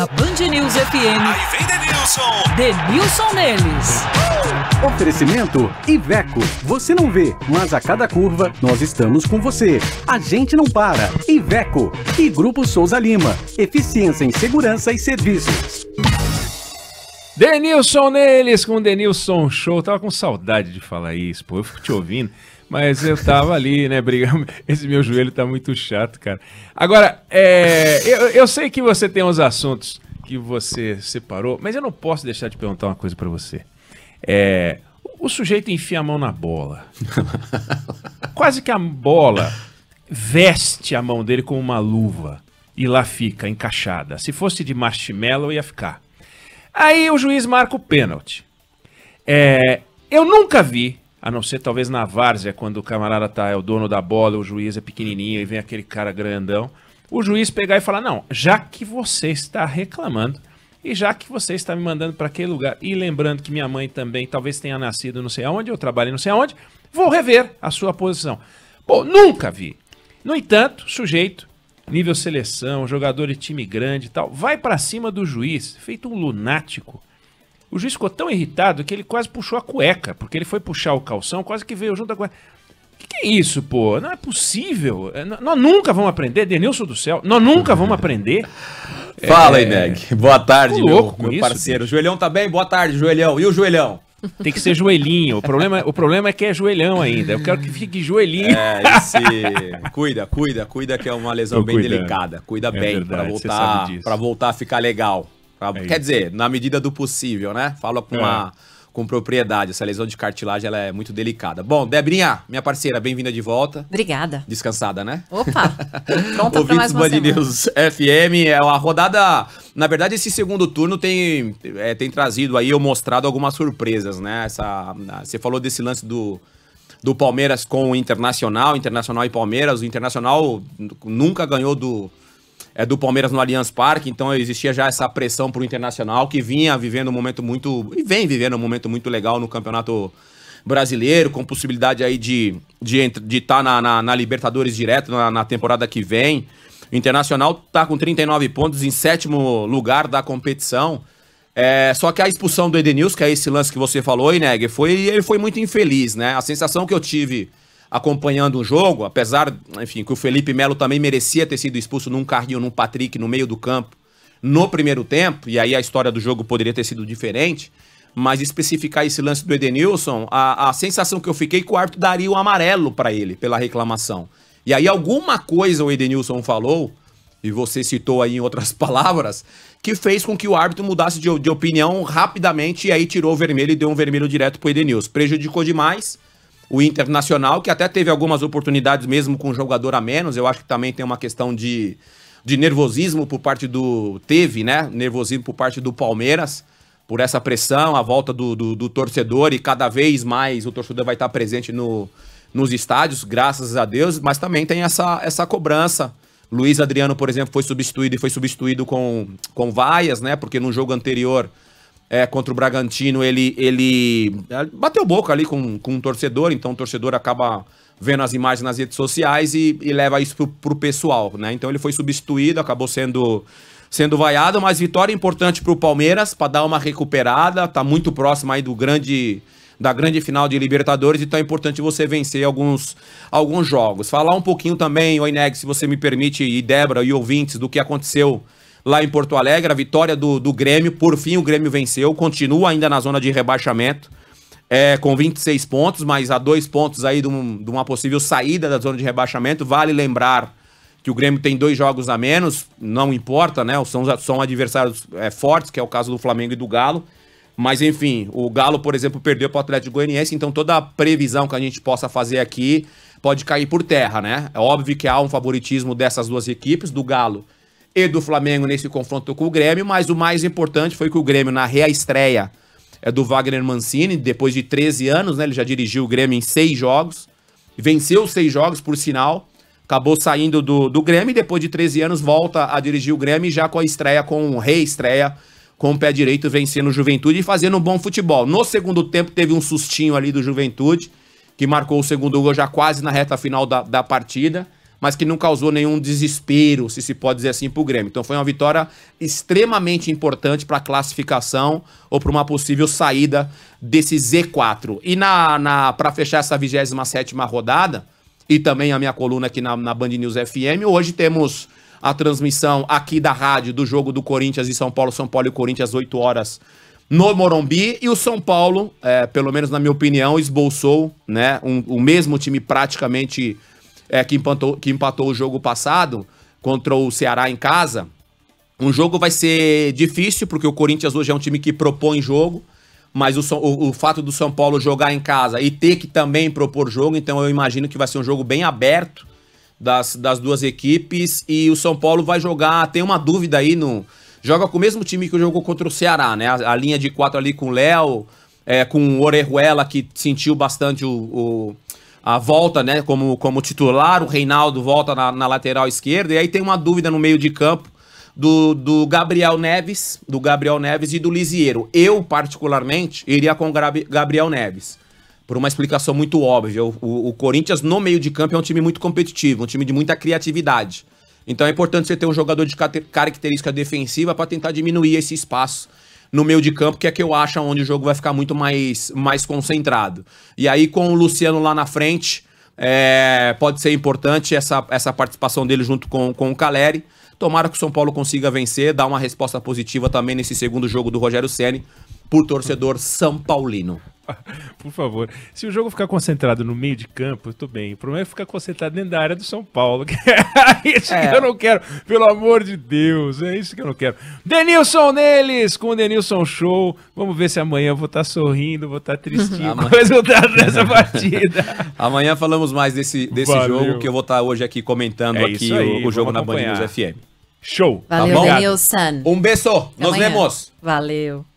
na Band News FM. Aí vem Denilson. Denilson Neles. Uh! Oferecimento Iveco. Você não vê, mas a cada curva nós estamos com você. A gente não para. Iveco e Grupo Souza Lima. Eficiência em segurança e serviços. Denilson Neles com Denilson Show. Tava com saudade de falar isso, pô. Eu fico te ouvindo. Mas eu tava ali, né, brigando. Esse meu joelho tá muito chato, cara. Agora, é, eu, eu sei que você tem uns assuntos que você separou, mas eu não posso deixar de perguntar uma coisa para você. É, o sujeito enfia a mão na bola. Quase que a bola veste a mão dele com uma luva e lá fica encaixada. Se fosse de marshmallow ia ficar. Aí o juiz marca o pênalti. É, eu nunca vi a não ser talvez na várzea, quando o camarada tá, é o dono da bola, o juiz é pequenininho e vem aquele cara grandão. O juiz pegar e falar: não, já que você está reclamando e já que você está me mandando para aquele lugar, e lembrando que minha mãe também talvez tenha nascido não sei aonde, eu trabalhei não sei aonde, vou rever a sua posição. Pô, nunca vi. No entanto, sujeito, nível seleção, jogador de time grande e tal, vai para cima do juiz, feito um lunático o juiz ficou tão irritado que ele quase puxou a cueca, porque ele foi puxar o calção, quase que veio junto da cueca. Que que é isso, pô? Não é possível. É, nós nunca vamos aprender, Denilson do céu. Nós nunca vamos aprender. Fala, é... Ineg. Boa tarde, meu, meu isso, parceiro. Bicho. Joelhão tá bem? Boa tarde, Joelhão. E o Joelhão? Tem que ser joelhinho. O problema, é, o problema é que é joelhão ainda. Eu quero que fique joelhinho. É, esse... cuida, cuida, cuida, que é uma lesão Tô bem cuidando. delicada. Cuida é bem para voltar, pra voltar a ficar legal. Ah, é Quer dizer, na medida do possível, né? Fala com, é. uma, com propriedade. Essa lesão de cartilagem ela é muito delicada. Bom, Debrinha, minha parceira, bem-vinda de volta. Obrigada. Descansada, né? Opa! Pronta para mais uma Band News FM. É uma rodada. Na verdade, esse segundo turno tem, é, tem trazido aí ou mostrado algumas surpresas, né? Essa, você falou desse lance do do Palmeiras com o Internacional, Internacional e Palmeiras. O Internacional nunca ganhou do, é, do Palmeiras no Allianz Parque, então existia já essa pressão para o Internacional, que vinha vivendo um momento muito. e vem vivendo um momento muito legal no campeonato brasileiro, com possibilidade aí de estar de, de tá na, na, na, Libertadores direto na, na temporada que vem. O Internacional está com 39 pontos em sétimo lugar da competição. É, só que a expulsão do Edenilson, que é esse lance que você falou, Ineg, foi ele foi muito infeliz, né? A sensação que eu tive acompanhando um jogo, apesar, enfim, que o Felipe Melo também merecia ter sido expulso num carrinho, num Patrick, no meio do campo, no primeiro tempo, e aí a história do jogo poderia ter sido diferente, mas especificar esse lance do Edenilson, a, a sensação que eu fiquei que o árbitro daria o amarelo para ele, pela reclamação. E aí alguma coisa o Edenilson falou, e você citou aí em outras palavras, que fez com que o árbitro mudasse de, de opinião rapidamente e aí tirou o vermelho e deu um vermelho direto pro Edenilson. Prejudicou demais, o Internacional, que até teve algumas oportunidades mesmo com um jogador a menos. Eu acho que também tem uma questão de, de nervosismo por parte do. Teve, né? Nervosismo por parte do Palmeiras, por essa pressão, a volta do, do, do torcedor, e cada vez mais o torcedor vai estar presente no, nos estádios, graças a Deus, mas também tem essa, essa cobrança. Luiz Adriano, por exemplo, foi substituído e foi substituído com, com vaias, né? Porque no jogo anterior é, contra o Bragantino, ele, ele bateu boca ali com, com um torcedor, então o torcedor acaba vendo as imagens nas redes sociais e, e leva isso pro, pro pessoal, né? Então ele foi substituído, acabou sendo sendo vaiado, mas vitória importante pro Palmeiras para dar uma recuperada, tá muito próximo aí do grande da grande final de Libertadores, então é importante você vencer alguns, alguns jogos. Falar um pouquinho também, Oineg, se você me permite, e Débora e ouvintes, do que aconteceu lá em Porto Alegre, a vitória do, do Grêmio, por fim o Grêmio venceu, continua ainda na zona de rebaixamento, é, com 26 pontos, mas há dois pontos aí de, um, de uma possível saída da zona de rebaixamento. Vale lembrar que o Grêmio tem dois jogos a menos, não importa, né? São, são adversários é, fortes, que é o caso do Flamengo e do Galo. Mas enfim, o Galo, por exemplo, perdeu para o Atlético Goianiense, então toda a previsão que a gente possa fazer aqui pode cair por terra, né? É óbvio que há um favoritismo dessas duas equipes, do Galo e do Flamengo nesse confronto com o Grêmio, mas o mais importante foi que o Grêmio, na reestreia é do Wagner Mancini, depois de 13 anos, né, ele já dirigiu o Grêmio em seis jogos, venceu os seis jogos, por sinal, acabou saindo do, do Grêmio e depois de 13 anos volta a dirigir o Grêmio já com a estreia, com reestreia, com o pé direito vencendo o Juventude e fazendo um bom futebol. No segundo tempo teve um sustinho ali do Juventude, que marcou o segundo gol já quase na reta final da, da partida mas que não causou nenhum desespero, se se pode dizer assim, para o Grêmio. Então foi uma vitória extremamente importante para a classificação ou para uma possível saída desse Z4. E na, na para fechar essa 27 rodada, e também a minha coluna aqui na, na Band News FM, hoje temos a transmissão aqui da rádio do jogo do Corinthians e São Paulo, São Paulo e Corinthians, às 8 horas no Morumbi. E o São Paulo, é, pelo menos na minha opinião, esboçou né, um, o mesmo time praticamente é, que, empatou, que empatou o jogo passado contra o Ceará em casa. Um jogo vai ser difícil, porque o Corinthians hoje é um time que propõe jogo, mas o, o, o, fato do São Paulo jogar em casa e ter que também propor jogo, então eu imagino que vai ser um jogo bem aberto das, das duas equipes. E o São Paulo vai jogar, tem uma dúvida aí no. Joga com o mesmo time que jogou contra o Ceará, né? A, a linha de quatro ali com o Léo, é, com o Orejuela, que sentiu bastante o, o a volta, né, como, como titular, o Reinaldo volta na, na lateral esquerda, e aí tem uma dúvida no meio de campo do, do Gabriel Neves, do Gabriel Neves e do Lisieiro. Eu, particularmente, iria com o Gabriel Neves. Por uma explicação muito óbvia. O, o, o Corinthians, no meio de campo, é um time muito competitivo, um time de muita criatividade. Então é importante você ter um jogador de característica defensiva para tentar diminuir esse espaço no meio de campo, que é que eu acho onde o jogo vai ficar muito mais, mais concentrado. E aí, com o Luciano lá na frente, é, pode ser importante essa, essa participação dele junto com, com o Caleri. Tomara que o São Paulo consiga vencer, dar uma resposta positiva também nesse segundo jogo do Rogério Ceni por torcedor são paulino. Por favor. Se o jogo ficar concentrado no meio de campo, eu tô bem. O problema é ficar concentrado dentro da área do São Paulo. é isso é. que eu não quero. Pelo amor de Deus, é isso que eu não quero. Denilson neles, com o Denilson Show. Vamos ver se amanhã eu vou estar tá sorrindo, vou estar tá tristinho com uhum. o resultado dessa partida. amanhã falamos mais desse, desse jogo, que eu vou estar tá hoje aqui comentando é aqui aí, o, o jogo na Band News FM. Show. Tá Valeu, tá bom? Denilson. Um beijo. Nos vemos. Valeu.